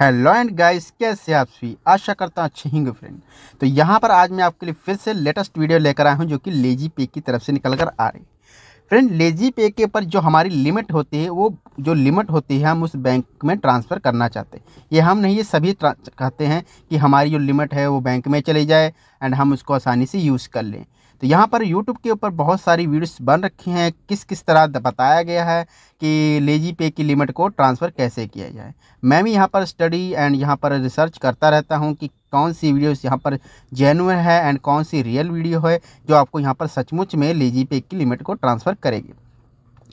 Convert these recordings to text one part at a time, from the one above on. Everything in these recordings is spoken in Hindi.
हेलो एंड गाइस कैसे आप सभी आशा करता हूँ अच्छे होंगे फ्रेंड तो यहाँ पर आज मैं आपके लिए फिर से लेटेस्ट वीडियो लेकर आया हूँ जो कि लेजी पे की तरफ से निकल कर आ रही फ्रेंड लेजी पे के पर जो हमारी लिमिट होती है वो जो लिमिट होती है हम उस बैंक में ट्रांसफ़र करना चाहते हैं ये हम नहीं ये सभी कहते हैं कि हमारी जो लिमिट है वो बैंक में चली जाए एंड हम उसको आसानी से यूज़ कर लें तो यहाँ पर यूट्यूब के ऊपर बहुत सारी वीडियोस बन रखी हैं किस किस तरह बताया गया है कि लेजी पे की लिमिट को ट्रांसफ़र कैसे किया जाए मैं भी यहाँ पर स्टडी एंड यहाँ पर रिसर्च करता रहता हूँ कि कौन सी वीडियोस यहाँ पर जेनुअन है एंड कौन सी रियल वीडियो है जो आपको यहाँ पर सचमुच में लेजी पे की लिमिट को ट्रांसफ़र करेगी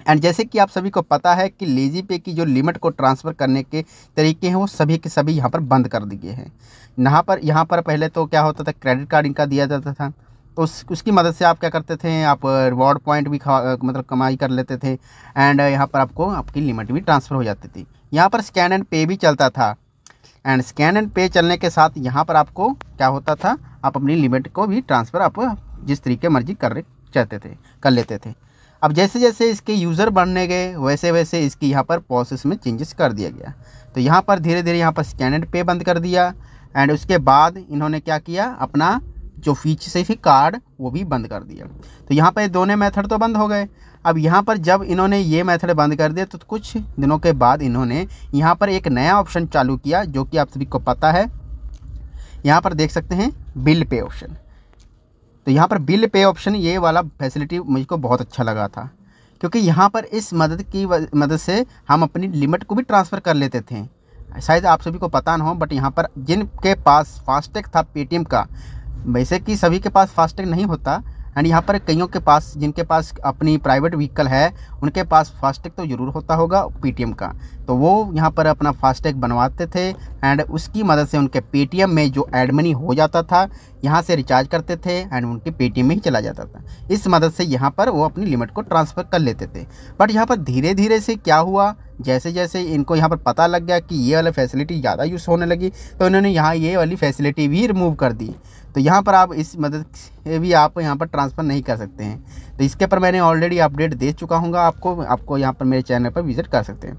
एंड जैसे कि आप सभी को पता है कि लेजी पे की जो लिमिट को ट्रांसफ़र करने के तरीके हैं वो सभी के सभी यहाँ पर बंद कर दिए हैं यहाँ पर यहाँ पर पहले तो क्या होता था क्रेडिट कार्ड इनका दिया जाता था तो उस उसकी मदद से आप क्या करते थे आप रिवॉर्ड पॉइंट भी मतलब कमाई कर लेते थे एंड यहाँ पर आपको आपकी लिमिट भी ट्रांसफ़र हो जाती थी यहाँ पर स्कैन एंड पे भी चलता था एंड स्कैन एंड पे चलने के साथ यहाँ पर आपको क्या होता था आप अपनी लिमिट को भी ट्रांसफ़र आप जिस तरीके मर्जी कर चाहते थे कर लेते थे अब जैसे जैसे इसके यूज़र बढ़ने गए वैसे वैसे इसकी यहाँ पर प्रोसेस में चेंजेस कर दिया गया तो यहाँ पर धीरे धीरे यहाँ पर स्कैन एंड पे बंद कर दिया एंड उसके बाद इन्होंने क्या किया अपना जो फीच से कार्ड वो भी बंद कर दिया तो यहाँ पर दोनों मेथड तो बंद हो गए अब यहाँ पर जब इन्होंने ये मेथड बंद कर दिया तो कुछ दिनों के बाद इन्होंने यहाँ पर एक नया ऑप्शन चालू किया जो कि आप सभी को पता है यहाँ पर देख सकते हैं बिल पे ऑप्शन तो यहाँ पर बिल पे ऑप्शन ये वाला फैसिलिटी मुझको बहुत अच्छा लगा था क्योंकि यहाँ पर इस मदद की मदद से हम अपनी लिमिट को भी ट्रांसफ़र कर लेते थे शायद आप सभी को पता ना हो बट यहाँ पर जिनके पास फास्टैग था पेटीएम का वैसे कि सभी के पास फास्टैग नहीं होता एंड यहाँ पर कईयों के पास जिनके पास अपनी प्राइवेट व्हीकल है उनके पास फास्टैग तो ज़रूर होता होगा पेटीएम का तो वो यहाँ पर अपना फास्टैग बनवाते थे एंड उसकी मदद से उनके पेटीएम में जो एड मनी हो जाता था यहाँ से रिचार्ज करते थे एंड उनके पेटीएम में ही चला जाता था इस मदद से यहाँ पर वो अपनी लिमिट को ट्रांसफ़र कर लेते थे बट यहाँ पर धीरे धीरे से क्या हुआ जैसे जैसे इनको यहाँ पर पता लग गया कि ये वाली फैसिलिटी ज़्यादा यूज़ होने लगी तो इन्होंने यहाँ ये वाली फैसिलिटी भी रिमूव कर दी तो यहाँ पर आप इस मदद से भी आप यहाँ पर ट्रांसफ़र नहीं कर सकते हैं तो इसके पर मैंने ऑलरेडी अपडेट दे चुका हूँ आपको आपको यहाँ पर मेरे चैनल पर विज़िट कर सकते हैं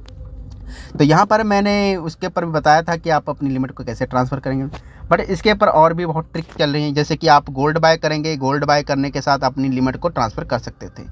तो यहाँ पर मैंने उसके ऊपर भी बताया था कि आप अपनी लिमिट को कैसे ट्रांसफ़र करेंगे बट इसके ऊपर और भी बहुत ट्रिक चल रही हैं जैसे कि आप गोल्ड बाय करेंगे गोल्ड बाय करने के साथ अपनी लिमिट को ट्रांसफ़र कर सकते थे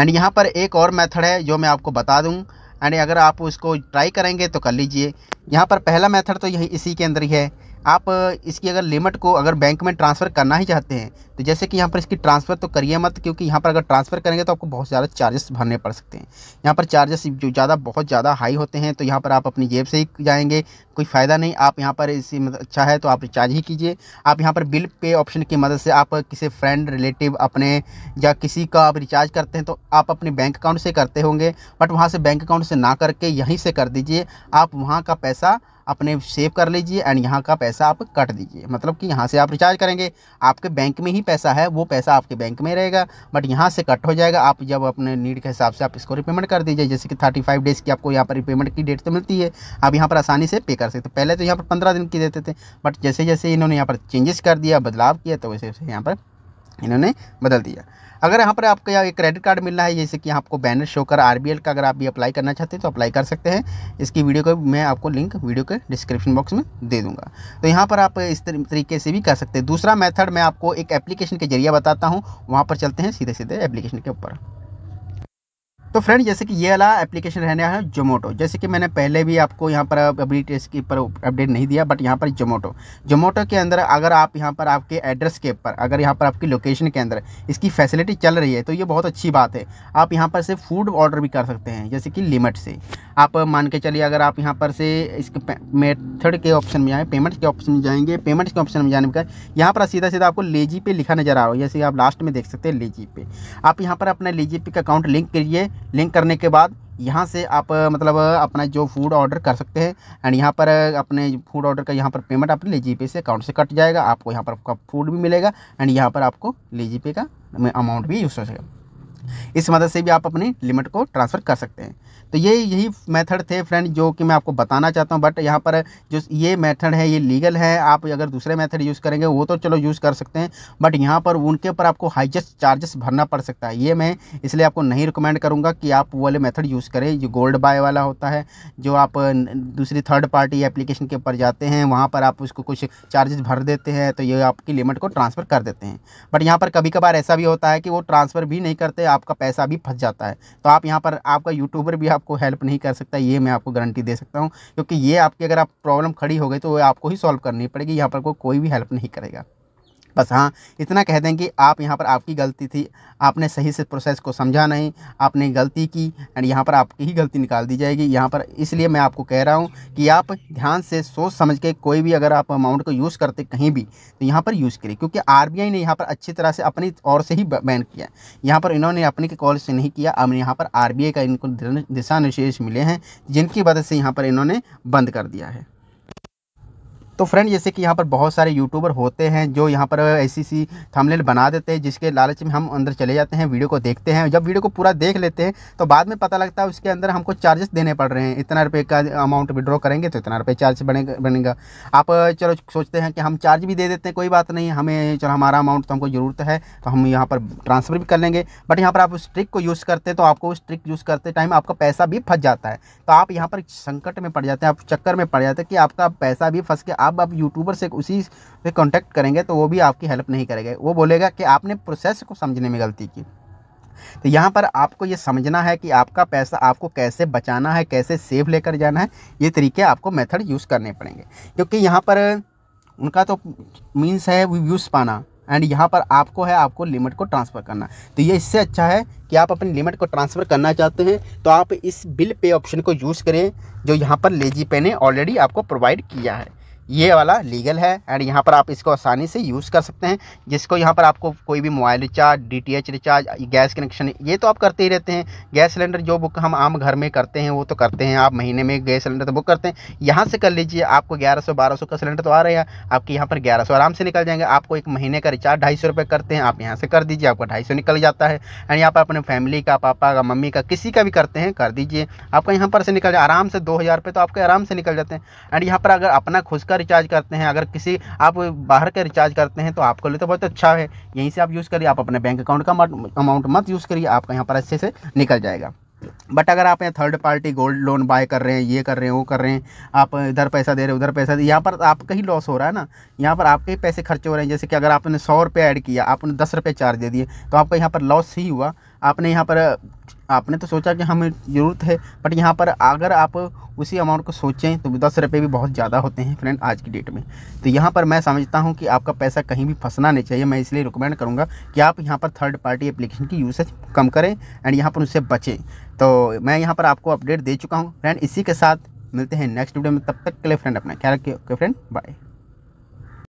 एंड यहाँ पर एक और मेथड है जो मैं आपको बता दूँ एंड अगर आप उसको ट्राई करेंगे तो कर लीजिए यहाँ पर पहला मेथड तो यही इसी के अंदर ही है आप इसकी अगर लिमिट को अगर बैंक में ट्रांसफ़र करना ही चाहते हैं तो जैसे कि यहाँ पर इसकी ट्रांसफ़र तो करिए मत क्योंकि यहाँ पर अगर ट्रांसफ़र करेंगे तो आपको बहुत ज़्यादा चार्जेस भरने पड़ सकते हैं यहाँ पर चार्जेस जो ज़्यादा बहुत ज़्यादा हाई होते हैं तो यहाँ पर आप अपनी जेब से ही जाएंगे कोई फ़ायदा नहीं आप यहाँ पर इसी मतलब अच्छा है तो आप रिचार्ज ही कीजिए आप यहाँ पर बिल पे ऑप्शन की मदद से आप किसी फ्रेंड रिलेटिव अपने या किसी का आप रिचार्ज करते हैं तो आप अपने बैंक अकाउंट से करते होंगे बट वहाँ से बैंक अकाउंट से ना करके यहीं से कर दीजिए आप वहाँ का पैसा अपने सेव कर लीजिए एंड यहाँ का पैसा आप कट दीजिए मतलब कि यहाँ से आप रिचार्ज करेंगे आपके बैंक में ही पैसा है वो पैसा आपके बैंक में रहेगा बट यहाँ से कट हो जाएगा आप जब अपने नीड के हिसाब से आप इसको रिपेमेंट कर दीजिए जैसे कि थर्टी फाइव डेज़ की आपको यहाँ पर रिपेमेंट की डेट तो मिलती है आप यहाँ पर आसानी से पे कर सकते पहले तो यहाँ पर पंद्रह दिन की देते थे बट जैसे जैसे इन्होंने यहाँ पर चेंजेस कर दिया बदलाव किया तो वैसे वैसे यहाँ पर इन्होंने बदल दिया अगर यहाँ पर आपको एक क्रेडिट कार्ड मिलना है जैसे कि आपको बैनर शो कर आर का अगर आप भी अप्लाई करना चाहते हैं तो अप्लाई कर सकते हैं इसकी वीडियो को मैं आपको लिंक वीडियो के डिस्क्रिप्शन बॉक्स में दे दूँगा तो यहाँ पर आप इस तरीके से भी कर सकते हैं दूसरा मैथड मैं आपको एक एप्लीकेशन के जरिए बताता हूँ वहाँ पर चलते हैं सीधे सीधे एप्लीकेशन के ऊपर तो फ्रेंड जैसे कि ये वाला एप्लीकेशन रहने है जोमोटो जैसे कि मैंने पहले भी आपको यहाँ पर अभी इसके ऊपर अपडेट नहीं दिया बट यहाँ पर जोमोटो जोमोटो के अंदर अगर आप यहाँ पर आपके एड्रेस के ऊपर अगर यहाँ पर आपकी लोकेशन के अंदर इसकी फैसिलिटी चल रही है तो ये बहुत अच्छी बात है आप यहाँ पर से फूड ऑर्डर भी कर सकते हैं जैसे कि लिमिट से आप मान के चलिए अगर आप यहाँ पर से इसके मेथड के ऑप्शन में आए पेमेंट के ऑप्शन में जाएंगे पेमेंट्स के ऑप्शन में जाने का यहाँ पर सीधा सीधा आपको लेजी पे लिखा नजर आ रहा हो जैसे आप लास्ट में देख सकते हैं लेजी पे आप यहाँ पर अपना लेजी पे का अकाउंट लिंक करिए लिंक करने के बाद यहाँ से आप मतलब अपना जो फूड ऑर्डर कर सकते हैं एंड यहाँ पर अपने फूड ऑर्डर का यहाँ पर पेमेंट आप लीजी पे से अकाउंट से कट जाएगा आपको यहाँ पर आपका फूड भी मिलेगा एंड यहाँ पर आपको ले जी पे का अमाउंट भी यूज़ हो जाएगा इस मदद से भी आप अपनी लिमिट को ट्रांसफ़र कर सकते हैं तो ये यही मेथड थे फ्रेंड जो कि मैं आपको बताना चाहता हूँ बट यहाँ पर जो ये मेथड है ये लीगल है आप अगर दूसरे मेथड यूज़ करेंगे वो तो चलो यूज़ कर सकते हैं बट यहाँ पर उनके ऊपर आपको हाइजेस्ट चार्जेस भरना पड़ सकता है ये मैं इसलिए आपको नहीं रिकमेंड करूँगा कि आप वो वाले मेथड यूज़ करें जो गोल्ड बाय वाला होता है जो आप दूसरी थर्ड पार्टी एप्लीकेशन के ऊपर जाते हैं वहाँ पर आप उसको कुछ चार्जेस भर देते हैं तो ये आपकी लिमिट को ट्रांसफ़र कर देते हैं बट यहाँ पर कभी कभार ऐसा भी होता है कि वो ट्रांसफ़र भी नहीं करते आपका पैसा भी फंस जाता है तो आप यहाँ पर आपका यूट्यूबर भी आप आपको हेल्प नहीं कर सकता ये मैं आपको गारंटी दे सकता हूँ क्योंकि ये आपकी अगर आप प्रॉब्लम खड़ी हो गई तो आपको ही सॉल्व करनी पड़ेगी यहाँ पर को कोई भी हेल्प नहीं करेगा बस हाँ इतना कह दें कि आप यहाँ पर आपकी गलती थी आपने सही से प्रोसेस को समझा नहीं आपने गलती की एंड यहाँ पर आपकी ही गलती निकाल दी जाएगी यहाँ पर इसलिए मैं आपको कह रहा हूँ कि आप ध्यान से सोच समझ के कोई भी अगर आप अमाउंट को यूज़ करते कहीं भी तो यहाँ पर यूज़ करिए क्योंकि आर ने यहाँ पर अच्छी तरह से अपनी और से ही बैन किया यहाँ पर इन्होंने अपने के कॉल से नहीं किया अब यहाँ पर आर का इनको दिशा निर्देश मिले हैं जिनकी वजह से यहाँ पर इन्होंने बंद कर दिया है तो फ्रेंड जैसे कि यहाँ पर बहुत सारे यूट्यूबर होते हैं जो यहाँ पर ऐसी सी थंबनेल बना देते हैं जिसके लालच में हम अंदर चले जाते हैं वीडियो को देखते हैं जब वीडियो को पूरा देख लेते हैं तो बाद में पता लगता है उसके अंदर हमको चार्जेस देने पड़ रहे हैं इतना रुपये का अमाउंट विड्रॉ करेंगे तो इतना रुपये चार्ज बनेगा बनेगा आप चलो सोचते हैं कि हम चार्ज भी दे देते हैं कोई बात नहीं हमें चलो हमारा अमाउंट तो हमको ज़रूरत है तो हम यहाँ पर ट्रांसफ़र भी कर लेंगे बट यहाँ पर आप उस ट्रिक को यूज़ करते हैं तो आपको उस ट्रिक यूज़ करते टाइम आपका पैसा भी फंस जाता है तो आप यहाँ पर संकट में पड़ जाते हैं आप चक्कर में पड़ जाते हैं कि आपका पैसा भी फंस के आप अब यूट्यूबर से उसी से कॉन्टैक्ट करेंगे तो वो भी आपकी हेल्प नहीं करेगा वो बोलेगा कि आपने प्रोसेस को समझने में गलती की तो यहाँ पर आपको ये समझना है कि आपका पैसा आपको कैसे बचाना है कैसे सेव लेकर जाना है ये तरीके आपको मेथड यूज़ करने पड़ेंगे क्योंकि यहाँ पर उनका तो मीन्स है व्यूज़ पाना एंड यहाँ पर आपको है आपको लिमिट को ट्रांसफ़र करना तो ये इससे अच्छा है कि आप अपनी लिमिट को ट्रांसफ़र करना चाहते हैं तो आप इस बिल पे ऑप्शन को यूज़ करें जो यहाँ पर लेजी पे ने ऑलरेडी आपको प्रोवाइड किया है ये वाला लीगल है एंड यहाँ पर आप इसको आसानी से यूज़ कर सकते हैं जिसको यहाँ पर आपको कोई भी mobile recharge DTH recharge gas connection ये तो आप करते ही रहते हैं गैस सिलेंडर जो बुक हम आम घर में करते हैं वो तो करते हैं आप महीने में गैस सिलेंडर तो बुक करते हैं यहाँ से कर लीजिए आपको ग्यारह सौ का सिलेंडर तो आ रहा है आपके यहाँ पर ग्यारह आराम से निकल जाएंगे आपको एक महीने का रिचार्ज ढाई सौ करते हैं आप यहाँ से कर दीजिए आपका ढाई निकल जाता है एंड यहाँ पर अपने फैमिली का पापा का मम्मी का किसी का भी करते हैं कर दीजिए आपका यहाँ पर से निकल जाए आराम से दो हज़ार तो आपके आराम से निकल जाते हैं एंड यहाँ पर अगर अपना खुद रिचार्ज करते हैं अगर किसी आप बाहर का रिचार्ज करते हैं तो आपके लिए तो बहुत अच्छा है यहीं से आप यूज़ करिए आप अपने बैंक अकाउंट का अमाउंट मत यूज़ करिए आपका यहाँ पर अच्छे से निकल जाएगा बट अगर आप यहाँ third party gold loan buy कर रहे हैं ये कर रहे हैं वो कर रहे हैं आप इधर पैसा दे रहे हैं उधर पैसा दे यहाँ पर आपका ही लॉस हो रहा है ना यहाँ पर आपके ही पैसे खर्चे हो रहे हैं जैसे कि अगर आपने सौ रुपये ऐड किया आपने दस रुपये चार्ज दे दिए तो आपका यहाँ पर लॉस ही हुआ आपने यहाँ पर आपने तो सोचा कि हमें ज़रूरत है बट यहाँ पर अगर आप उसी अमाउंट को सोचें तो दस रुपये भी बहुत ज़्यादा होते हैं फ्रेंड आज की डेट में तो यहाँ पर मैं समझता हूँ कि आपका पैसा कहीं भी फंसना नहीं चाहिए मैं इसलिए रिकमेंड करूँगा कि आप यहाँ पर थर्ड पार्टी एप्लीकेशन की यूसेज कम करें एंड यहाँ पर उससे बचें तो मैं यहाँ पर आपको अपडेट दे चुका हूँ फ्रेंड इसी के साथ मिलते हैं नेक्स्ट वीडियो में तब तक के लिए फ्रेंड अपना ख्याल रखिए ओके फ्रेंड बाय